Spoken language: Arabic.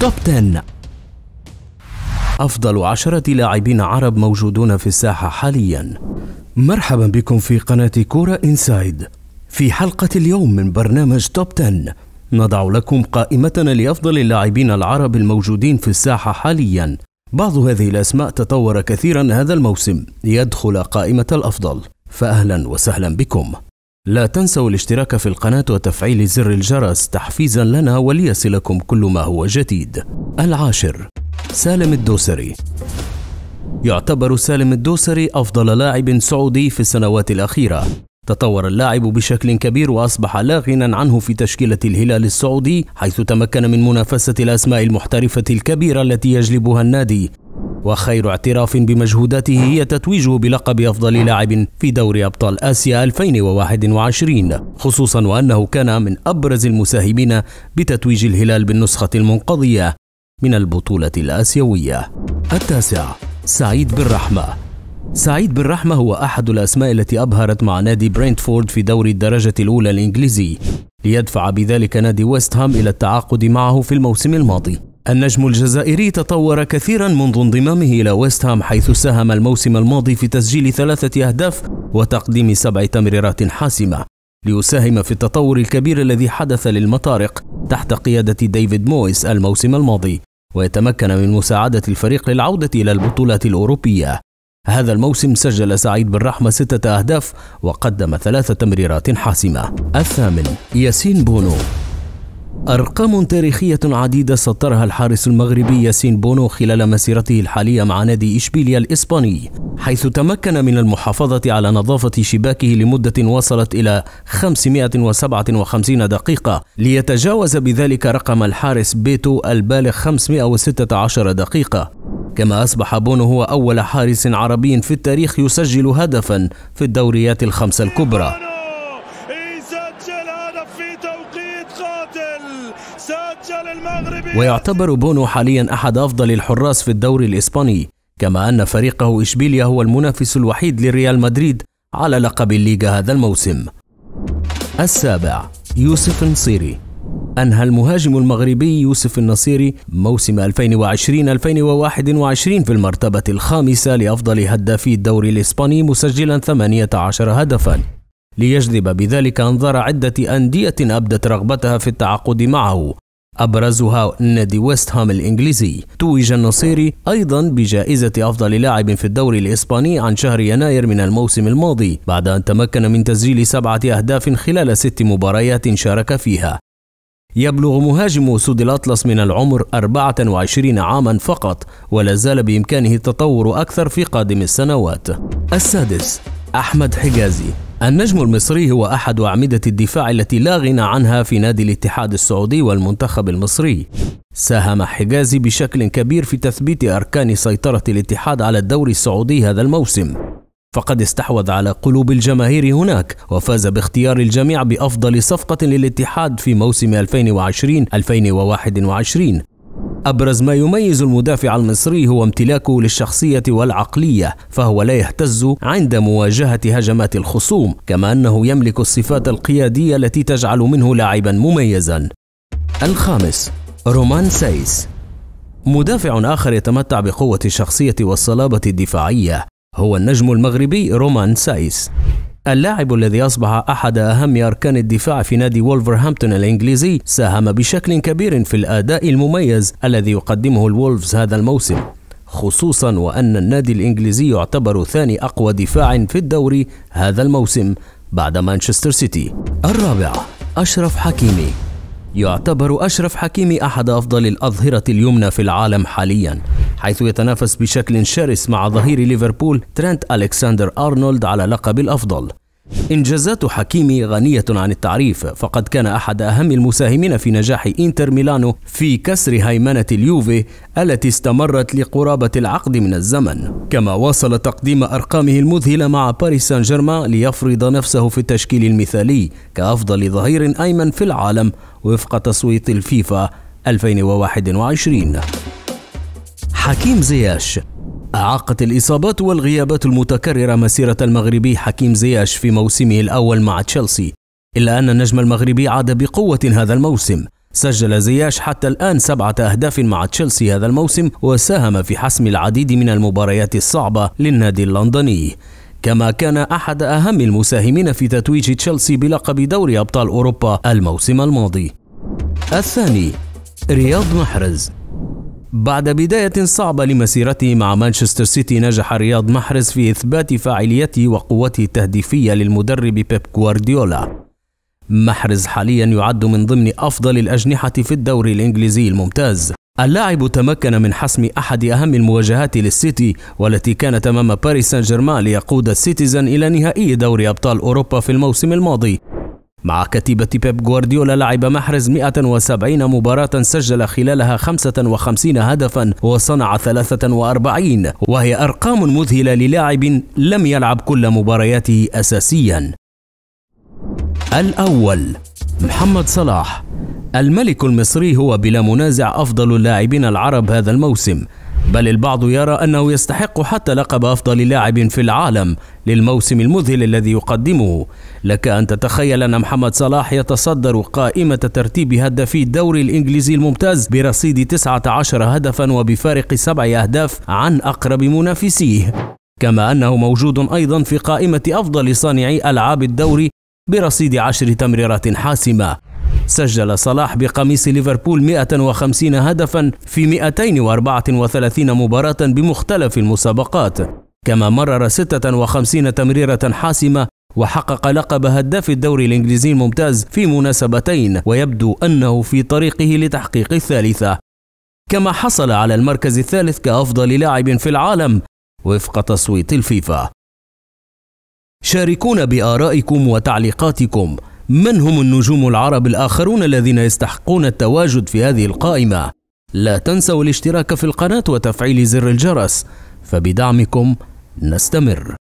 توب 10 أفضل عشرة لاعبين عرب موجودون في الساحة حاليا مرحبا بكم في قناة كورة إنسايد في حلقة اليوم من برنامج توب 10 نضع لكم قائمتنا لأفضل اللاعبين العرب الموجودين في الساحة حاليا بعض هذه الأسماء تطور كثيرا هذا الموسم ليدخل قائمة الأفضل فأهلا وسهلا بكم لا تنسوا الاشتراك في القناة وتفعيل زر الجرس تحفيزا لنا وليصلكم كل ما هو جديد العاشر سالم الدوسري يعتبر سالم الدوسري أفضل لاعب سعودي في السنوات الأخيرة تطور اللاعب بشكل كبير وأصبح لا غنى عنه في تشكيلة الهلال السعودي حيث تمكن من منافسة الأسماء المحترفة الكبيرة التي يجلبها النادي وخير اعتراف بمجهوداته هي تتويجه بلقب أفضل لاعب في دوري أبطال آسيا 2021 خصوصا وأنه كان من أبرز المساهمين بتتويج الهلال بالنسخة المنقضية من البطولة الآسيوية التاسع سعيد بالرحمة سعيد بالرحمة هو أحد الأسماء التي أبهرت مع نادي برينتفورد في دوري الدرجة الأولى الإنجليزي ليدفع بذلك نادي ويست هام إلى التعاقد معه في الموسم الماضي النجم الجزائري تطور كثيرا منذ انضمامه إلى ويست هام حيث ساهم الموسم الماضي في تسجيل ثلاثة أهداف وتقديم سبع تمريرات حاسمة ليساهم في التطور الكبير الذي حدث للمطارق تحت قيادة ديفيد مويس الموسم الماضي ويتمكن من مساعدة الفريق للعودة إلى البطولات الأوروبية هذا الموسم سجل سعيد بن رحمة ستة أهداف وقدم ثلاث تمريرات حاسمة الثامن ياسين بونو أرقام تاريخية عديدة سطرها الحارس المغربي ياسين بونو خلال مسيرته الحالية مع نادي إشبيليا الإسباني حيث تمكن من المحافظة على نظافة شباكه لمدة وصلت إلى 557 دقيقة ليتجاوز بذلك رقم الحارس بيتو البالغ 516 دقيقة كما أصبح بونو هو أول حارس عربي في التاريخ يسجل هدفا في الدوريات الخمسة الكبرى سجل المغربي ويعتبر بونو حاليا أحد أفضل الحراس في الدوري الإسباني كما أن فريقه إشبيليا هو المنافس الوحيد لريال مدريد على لقب الليغا هذا الموسم السابع يوسف نصيري أنهى المهاجم المغربي يوسف النصيري موسم 2020-2021 في المرتبة الخامسة لأفضل هدافي الدوري الإسباني مسجلا 18 هدفاً ليجذب بذلك أنظار عدة أندية أبدت رغبتها في التعاقد معه أبرزها نادي ويست هام الإنجليزي توج النصيري أيضا بجائزة أفضل لاعب في الدوري الإسباني عن شهر يناير من الموسم الماضي بعد أن تمكن من تسجيل سبعة أهداف خلال ست مباريات شارك فيها يبلغ مهاجم سود الأطلس من العمر 24 عاما فقط ولا زال بإمكانه التطور أكثر في قادم السنوات السادس أحمد حجازي النجم المصري هو أحد أعمدة الدفاع التي لا غنى عنها في نادي الاتحاد السعودي والمنتخب المصري ساهم حجازي بشكل كبير في تثبيت أركان سيطرة الاتحاد على الدوري السعودي هذا الموسم فقد استحوذ على قلوب الجماهير هناك وفاز باختيار الجميع بأفضل صفقة للاتحاد في موسم 2020-2021 أبرز ما يميز المدافع المصري هو امتلاكه للشخصية والعقلية فهو لا يهتز عند مواجهة هجمات الخصوم كما أنه يملك الصفات القيادية التي تجعل منه لاعبا مميزا الخامس رومان سايس مدافع آخر يتمتع بقوة الشخصية والصلابة الدفاعية هو النجم المغربي رومان سايس اللاعب الذي أصبح أحد أهم أركان الدفاع في نادي وولفرهامبتون الإنجليزي ساهم بشكل كبير في الأداء المميز الذي يقدمه الولفز هذا الموسم خصوصا وأن النادي الإنجليزي يعتبر ثاني أقوى دفاع في الدوري هذا الموسم بعد مانشستر سيتي الرابع أشرف حكيمي يعتبر أشرف حكيمي أحد أفضل الأظهرة اليمنى في العالم حالياً حيث يتنافس بشكل شرس مع ظهير ليفربول ترنت ألكسندر أرنولد على لقب الأفضل إنجازات حكيمي غنية عن التعريف فقد كان أحد أهم المساهمين في نجاح إنتر ميلانو في كسر هيمنة اليوفي التي استمرت لقرابة العقد من الزمن كما واصل تقديم أرقامه المذهلة مع باريس سان جيرمان ليفرض نفسه في التشكيل المثالي كأفضل ظهير أيمن في العالم وفق تصويت الفيفا 2021 حكيم زياش أعاقت الإصابات والغيابات المتكررة مسيرة المغربي حكيم زياش في موسمه الأول مع تشيلسي إلا أن النجم المغربي عاد بقوة هذا الموسم سجل زياش حتى الآن سبعة أهداف مع تشيلسي هذا الموسم وساهم في حسم العديد من المباريات الصعبة للنادي اللندني كما كان أحد أهم المساهمين في تتويج تشيلسي بلقب دوري أبطال أوروبا الموسم الماضي الثاني رياض محرز بعد بداية صعبة لمسيرته مع مانشستر سيتي نجح رياض محرز في إثبات فاعليته وقوته التهديفية للمدرب بيب غوارديولا محرز حاليا يعد من ضمن أفضل الأجنحة في الدوري الإنجليزي الممتاز اللاعب تمكن من حسم أحد أهم المواجهات للسيتي والتي كانت أمام باريس سان جيرمان ليقود السيتيزن إلى نهائي دوري أبطال أوروبا في الموسم الماضي مع كتيبة بيب غوارديولا لعب محرز 170 مباراة سجل خلالها 55 هدفا وصنع 43 وهي أرقام مذهلة للاعب لم يلعب كل مبارياته أساسيا الأول محمد صلاح الملك المصري هو بلا منازع أفضل اللاعبين العرب هذا الموسم بل البعض يرى أنه يستحق حتى لقب أفضل لاعب في العالم للموسم المذهل الذي يقدمه لك أن تتخيل أن محمد صلاح يتصدر قائمة ترتيب هدفي الدوري الإنجليزي الممتاز برصيد 19 هدفا وبفارق سبع أهداف عن أقرب منافسيه كما أنه موجود أيضا في قائمة أفضل صانعي ألعاب الدوري برصيد عشر تمريرات حاسمة سجل صلاح بقميص ليفربول 150 هدفا في 234 مباراة بمختلف المسابقات كما مرر 56 تمريرة حاسمة وحقق لقب هداف الدوري الإنجليزي الممتاز في مناسبتين ويبدو أنه في طريقه لتحقيق الثالثة كما حصل على المركز الثالث كأفضل لاعب في العالم وفق تصويت الفيفا شاركونا بآرائكم وتعليقاتكم من هم النجوم العرب الآخرون الذين يستحقون التواجد في هذه القائمة لا تنسوا الاشتراك في القناة وتفعيل زر الجرس فبدعمكم نستمر